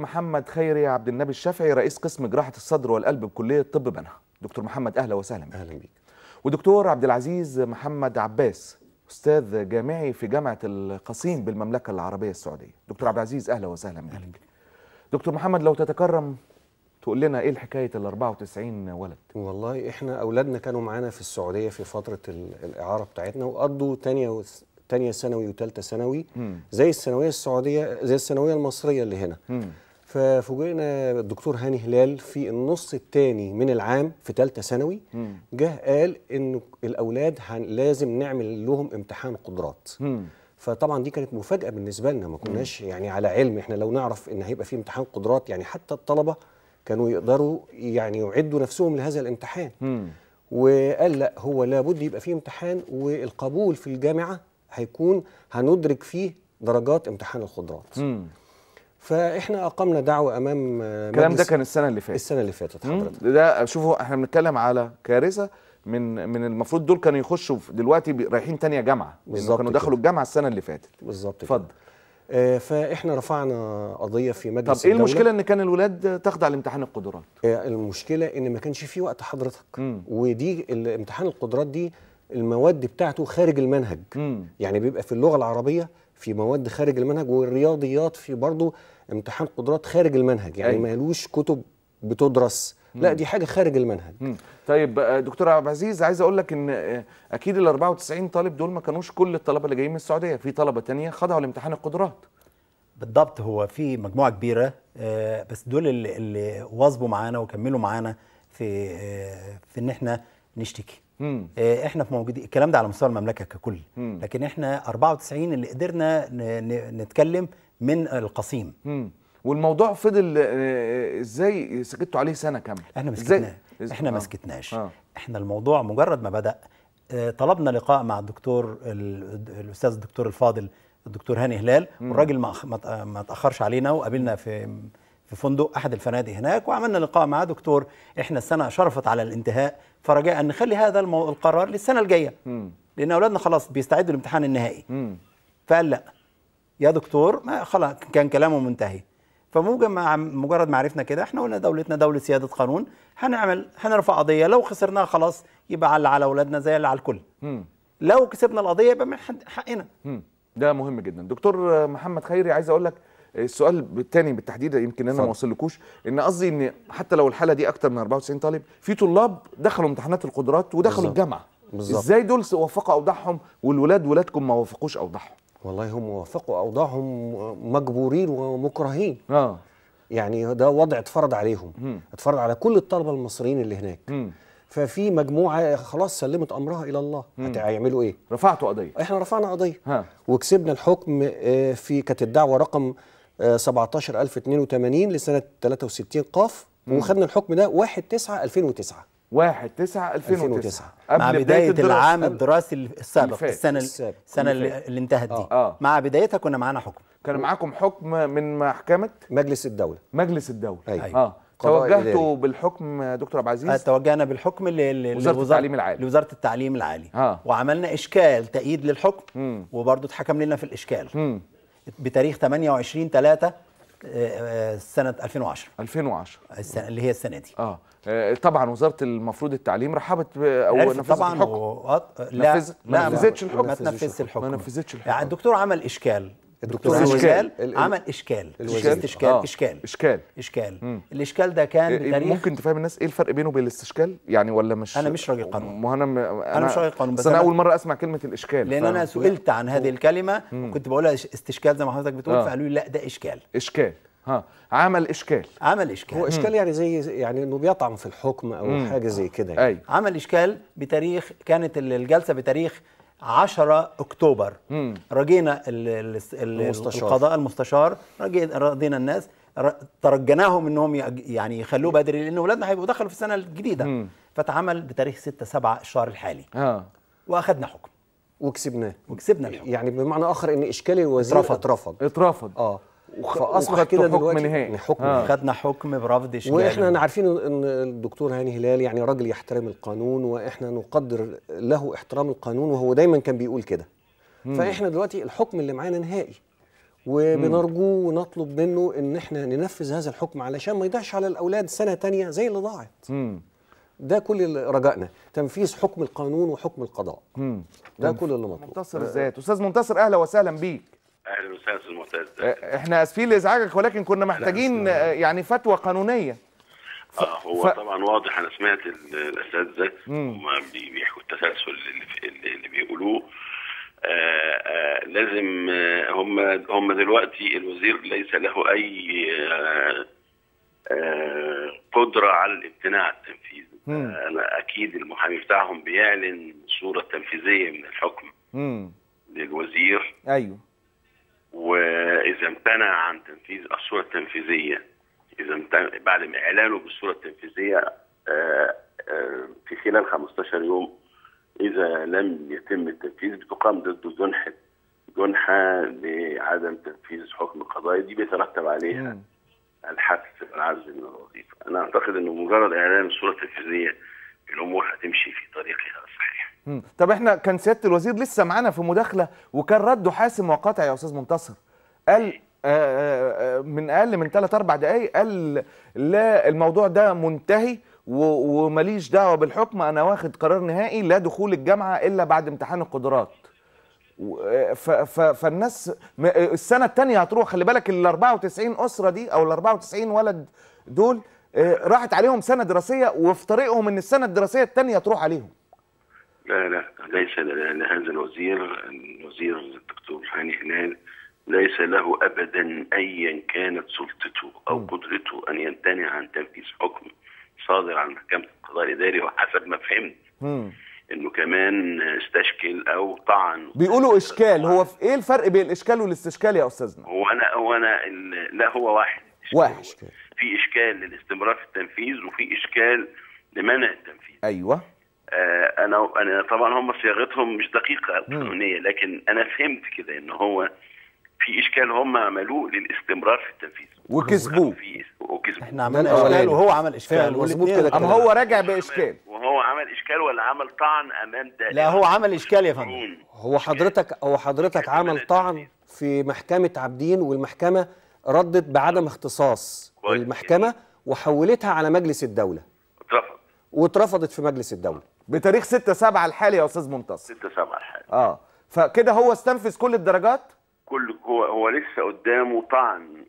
محمد خيري عبد النبي الشافعي رئيس قسم جراحه الصدر والقلب بكليه طب بنها دكتور محمد اهلا وسهلا اهلا بيك ودكتور عبد العزيز محمد عباس استاذ جامعي في جامعه القصيم بالمملكه العربيه السعوديه دكتور عبد العزيز اهلا وسهلا بك أهلا. دكتور محمد لو تتكرم تقول لنا ايه الحكايه ال 94 ولد والله احنا اولادنا كانوا معانا في السعوديه في فتره الاعاره بتاعتنا وقضوا ثانيه و... ثانيه ثانوي وثالثه ثانوي زي الثانويه السعوديه زي الثانويه المصريه اللي هنا مم. ففوجئنا الدكتور هاني هلال في النص الثاني من العام في ثالثه ثانوي جه قال ان الاولاد لازم نعمل لهم امتحان قدرات مم. فطبعا دي كانت مفاجاه بالنسبه لنا ما كناش يعني على علم احنا لو نعرف ان هيبقى في امتحان قدرات يعني حتى الطلبه كانوا يقدروا يعني يعدوا نفسهم لهذا الامتحان مم. وقال لا هو لابد يبقى فيه امتحان والقبول في الجامعه هيكون هندرك فيه درجات امتحان القدرات مم. فاحنا اقمنا دعوه امام الكلام ده كان السنه اللي فاتت السنه اللي فاتت حضرتك ده شوفوا احنا بنتكلم على كارثه من من المفروض دول كانوا يخشوا دلوقتي رايحين تانية جامعه بالظبط كانوا دخلوا الجامعه السنه اللي فاتت بالظبط اتفضل آه فاحنا رفعنا قضيه في مجلس طب ايه المشكله ان كان الولاد تخضع لامتحان القدرات آه المشكله ان ما كانش في وقت حضرتك مم. ودي امتحان القدرات دي المواد بتاعته خارج المنهج مم. يعني بيبقى في اللغه العربيه في مواد خارج المنهج والرياضيات في برضه امتحان قدرات خارج المنهج يعني ما أيوة. مالوش كتب بتدرس لا دي حاجه خارج المنهج مم. طيب آه، دكتور عبد العزيز عايز اقول لك ان آه، اكيد ال 94 طالب دول ما كانوش كل الطلبه اللي جايين من السعوديه في طلبه تانية خضعوا لامتحان القدرات بالضبط هو في مجموعه كبيره آه، بس دول اللي واظبوا معانا وكملوا معانا في في ان احنا نشتكي مم. آه، احنا في موجودين الكلام ده على مستوى المملكه ككل مم. لكن احنا 94 اللي قدرنا نتكلم من القصيم مم. والموضوع فضل آه، آه، ازاي سكتوا عليه سنه كامله احنا مسكتناه احنا آه. ما سكتناش آه. احنا الموضوع مجرد ما بدا طلبنا لقاء مع الدكتور الاستاذ الدكتور الفاضل الدكتور هاني هلال والراجل ما ما تاخرش علينا وقابلنا في في فندق احد الفنادق هناك وعملنا لقاء مع دكتور احنا السنه شرفت على الانتهاء فرجاء نخلي هذا المو... القرار للسنه الجايه لان اولادنا خلاص بيستعدوا للامتحان النهائي فقال لا يا دكتور ما خلاص كان كلامه منتهي فموجب مجرد ما عرفنا كده احنا قلنا دولتنا دوله سياده قانون هنعمل هنرفع قضيه لو خسرناها خلاص يبقى على على اولادنا زي اللي على الكل لو كسبنا القضيه يبقى من حقنا ده مهم جدا دكتور محمد خيري عايز اقول لك السؤال الثاني بالتحديد يمكن انا ما وصلكوش ان قصدي ان حتى لو الحاله دي اكتر من 94 طالب في طلاب دخلوا امتحانات القدرات ودخلوا بالزبط. الجامعه بالزبط. ازاي دول وفقوا اوضاعهم والولاد ولادكم ما وفقوش اوضاعهم والله هم وفقوا اوضاعهم مجبورين ومكرهين اه يعني ده وضع اتفرض عليهم م. اتفرض على كل الطلبه المصريين اللي هناك م. ففي مجموعه خلاص سلمت امرها الى الله هيعملوا ايه رفعتوا قضيه احنا رفعنا قضيه ها. وكسبنا الحكم آه، في كانت الدعوه رقم 17082 لسنه 63 قاف وخدنا الحكم ده 1 9 2009 1 9 2009 مع بدايه العام الدراسي السابق السنه السنه اللي انتهت دي آه،, آه. مع بدايتها كنا معانا حكم كان معاكم حكم من محكمه مجلس الدوله مجلس الدوله أيوة. اه توجهتوا بالحكم دكتور عبد العزيز؟ آه، توجهنا بالحكم لوزاره التعليم العالي لوزاره التعليم العالي آه. وعملنا اشكال تأييد للحكم وبرضه اتحكم لنا في الاشكال بتاريخ 28 3 آه، آه، سنة 2010 2010 السنة اللي هي السنة دي آه،, اه طبعا وزارة المفروض التعليم رحبت او نفذت طبعا الحكم و... لا نفذت ما نفذتش الحكم ما نفذتش الحكم ما نفذتش الحكم يعني الدكتور عمل اشكال الدكتور عمل اشكال عمل اشكال آه. اشكال اشكال اشكال الاشكال ده كان بتاريخ إيه، إيه، ممكن تفهم الناس ايه الفرق بينه وبين الاستشكال يعني ولا مش انا مش راجل قانون ما انا انا, أنا مش راجل قانون بس انا, اول مره اسمع كلمه الاشكال لان انا سئلت عن هذه الكلمه وكنت بقولها استشكال زي ما حضرتك بتقول آه. فقالوا لي لا ده اشكال اشكال ها عمل اشكال عمل اشكال هو اشكال يعني زي يعني انه بيطعن في الحكم او حاجه زي كده يعني. عمل اشكال بتاريخ كانت الجلسه بتاريخ 10 اكتوبر رجينا ال ال ال المستشار. القضاء المستشار رجينا الناس ترجناهم انهم يعني يخلوه بدري لان اولادنا هيبقوا دخلوا في السنه الجديده مم. فتعمل بتاريخ 6 7 الشهر الحالي اه واخذنا حكم وكسبناه وكسبنا الحكم يعني بمعنى اخر ان اشكال الوزير اترفض اترفض اترفض اه وخ... فاصبح كده حكم نهائي يعني حكم آه. خدنا حكم برفض شجاع واحنا عارفين ان الدكتور هاني هلال يعني راجل يحترم القانون واحنا نقدر له احترام القانون وهو دايما كان بيقول كده فاحنا دلوقتي الحكم اللي معانا نهائي وبنرجوه ونطلب منه ان احنا ننفذ هذا الحكم علشان ما يضيعش على الاولاد سنه تانية زي اللي ضاعت مم. ده كل رجائنا تنفيذ حكم القانون وحكم القضاء مم. ده كل اللي مطلوب منتصر الذات استاذ منتصر اهلا وسهلا بيك اهلا وسهلا استاذ معتز احنا اسفين لازعاجك ولكن كنا محتاجين يعني فتوى قانونيه ف... آه هو ف... طبعا واضح انا سمعت الاساتذه هم بيحكوا التسلسل اللي, اللي بيقولوه آه آه لازم هم آه، هم دلوقتي الوزير ليس له اي آه، آه، قدره على الامتناع التنفيذي انا اكيد المحامي بتاعهم بيعلن صوره تنفيذيه من الحكم للوزير ايوه واذا امتنع عن تنفيذ الصوره التنفيذيه اذا امتنع بعد اعلانه بالصوره التنفيذيه آه، آه، في خلال 15 يوم اذا لم يتم التنفيذ بتقام ضده جنحه جنحه لعدم تنفيذ حكم القضايا دي بيترتب عليها الحبس والعزل من الوظيفه انا اعتقد انه مجرد اعلان الصوره التنفيذيه الامور هتمشي في طريقها طب احنا كان سياده الوزير لسه معانا في مداخله وكان رده حاسم وقاطع يا استاذ منتصر قال آه، آه، آه، من اقل من 3 4 دقائق قال لا الموضوع ده منتهي وماليش دعوه بالحكم انا واخد قرار نهائي لا دخول الجامعه الا بعد امتحان القدرات فالناس السنه الثانيه هتروح خلي بالك ال 94 اسره دي او ال 94 ولد دول راحت عليهم سنه دراسيه وفي طريقهم ان السنه الدراسيه الثانيه تروح عليهم لا لا ليس لهذا الوزير الوزير الدكتور هاني هلال ليس له ابدا ايا كانت سلطته او قدرته ان يمتنع عن تنفيذ حكم صادر عن محكمه القضاء الاداري وحسب ما فهمت انه كمان استشكل او طعن بيقولوا اشكال هو في ايه الفرق بين الاشكال والاستشكال يا استاذنا؟ هو انا هو انا لا هو واحد واحد في اشكال للاستمرار في التنفيذ وفي اشكال لمنع التنفيذ ايوه آه، انا انا طبعا هم صياغتهم مش دقيقه القانونيه لكن انا فهمت كده ان هو في اشكال هم عملوه للاستمرار في التنفيذ وكسبوه وكسبوه احنا عملنا اشكال وهو عمل اشكال مظبوط كده اما هو راجع باشكال وهو عمل اشكال ولا عمل طعن امام ده لا هو عمل اشكال يا فندم هو حضرتك هو حضرتك عمل طعن في محكمه عابدين والمحكمه ردت بعدم آه. اختصاص المحكمه وحولتها على مجلس الدوله اترفض واترفضت في مجلس الدوله بتاريخ 6 7 الحالي يا استاذ منتصر 6 7 الحالي اه فكده هو استنفذ كل الدرجات كل هو, هو لسه قدامه طعن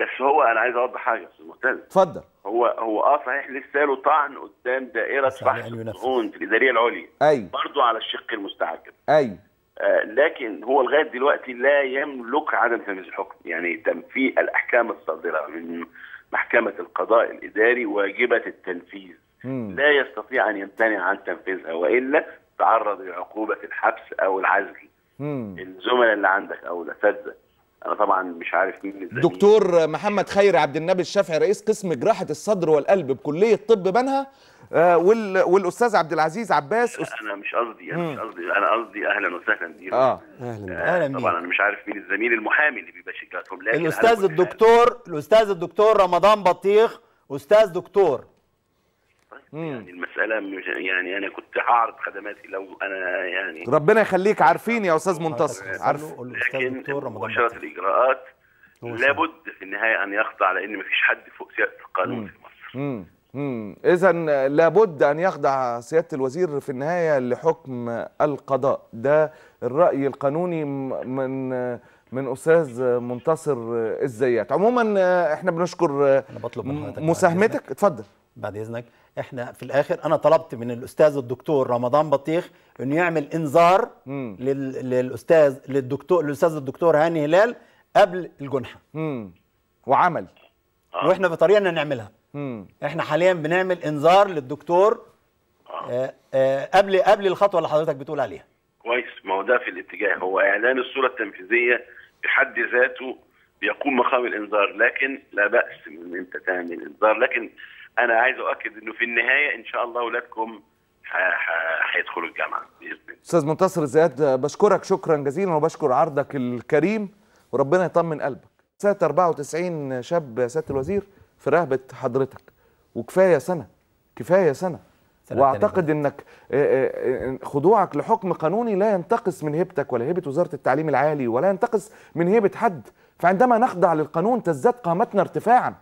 بس هو انا عايز اوضح حاجه يا استاذ معتز اتفضل هو هو اه صحيح لسه له طعن قدام دائره بحث الطعون في الاداريه العليا ايوه برضه على الشق المستعجل ايوه آه لكن هو لغايه دلوقتي لا يملك عدم تنفيذ الحكم يعني تنفيذ الاحكام الصادره من محكمه القضاء الاداري واجبه التنفيذ لا يستطيع أن يمتنع عن تنفيذها وإلا تعرض لعقوبة الحبس أو العزل الزملاء اللي عندك أو الأساتذة انا طبعا مش عارف مين الزميل دكتور محمد خير عبد النبي الشافعي رئيس قسم جراحه الصدر والقلب بكليه طب بنها آه، وال... والاستاذ عبد العزيز عباس أست... انا مش قصدي انا مش قصدي انا قصدي اهلا وسهلا بيهم اه اهلا اهلا آه، طبعا انا مش عارف مين الزميل المحامي اللي بيبقى شكلكم لكن الاستاذ الدكتور الاستاذ الدكتور رمضان بطيخ استاذ دكتور يعني المساله مش يعني انا كنت هعرض خدماتي لو انا يعني ربنا يخليك عارفين يا استاذ منتصر عارف لكن مباشره الاجراءات لابد في النهايه ان يخضع لان مفيش حد فوق سياده القانون مم. في مصر مم. اذا لابد ان يخضع سياده الوزير في النهايه لحكم القضاء ده الراي القانوني من من استاذ منتصر الزيات عموما آه، احنا بنشكر آه، مساهمتك اتفضل بعد اذنك احنا في الاخر انا طلبت من الاستاذ الدكتور رمضان بطيخ انه يعمل انذار للاستاذ للدكتور الاستاذ الدكتور هاني هلال قبل الجنحه مم. وعمل آه. واحنا في طريقنا نعملها مم. احنا حاليا بنعمل انذار للدكتور آه. آه, آه. قبل قبل الخطوه اللي حضرتك بتقول عليها كويس ما هو ده في الاتجاه هو اعلان الصوره التنفيذيه بحد ذاته بيقوم مقام الانذار لكن لا باس من انت تعمل انذار لكن انا عايز اؤكد انه في النهايه ان شاء الله اولادكم هيدخلوا الجامعه باذن الله. استاذ منتصر زياد بشكرك شكرا جزيلا وبشكر عرضك الكريم وربنا يطمن قلبك. سنه 94 شاب يا سياده الوزير في رهبه حضرتك وكفايه سنه كفايه سنه واعتقد انك آه، آه، آه، خضوعك لحكم قانوني لا ينتقص من هيبتك ولا هيبه وزاره التعليم العالي ولا ينتقص من هيبه حد فعندما نخضع للقانون تزداد قامتنا ارتفاعا